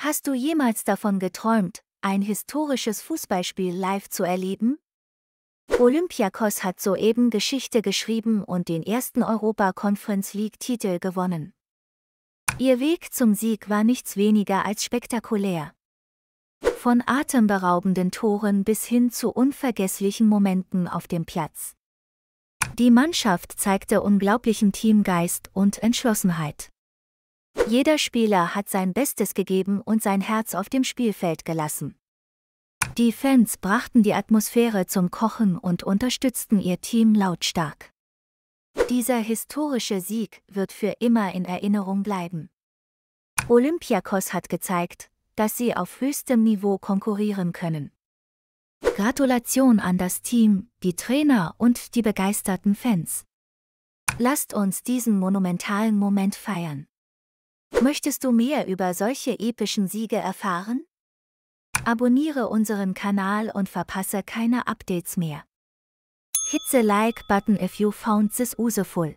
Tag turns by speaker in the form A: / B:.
A: Hast du jemals davon geträumt, ein historisches Fußballspiel live zu erleben? Olympiakos hat soeben Geschichte geschrieben und den ersten Europa Conference League-Titel gewonnen. Ihr Weg zum Sieg war nichts weniger als spektakulär. Von atemberaubenden Toren bis hin zu unvergesslichen Momenten auf dem Platz. Die Mannschaft zeigte unglaublichen Teamgeist und Entschlossenheit. Jeder Spieler hat sein Bestes gegeben und sein Herz auf dem Spielfeld gelassen. Die Fans brachten die Atmosphäre zum Kochen und unterstützten ihr Team lautstark. Dieser historische Sieg wird für immer in Erinnerung bleiben. Olympiakos hat gezeigt, dass sie auf höchstem Niveau konkurrieren können. Gratulation an das Team, die Trainer und die begeisterten Fans. Lasst uns diesen monumentalen Moment feiern. Möchtest du mehr über solche epischen Siege erfahren? Abonniere unseren Kanal und verpasse keine Updates mehr. Hit the like button if you found this useful.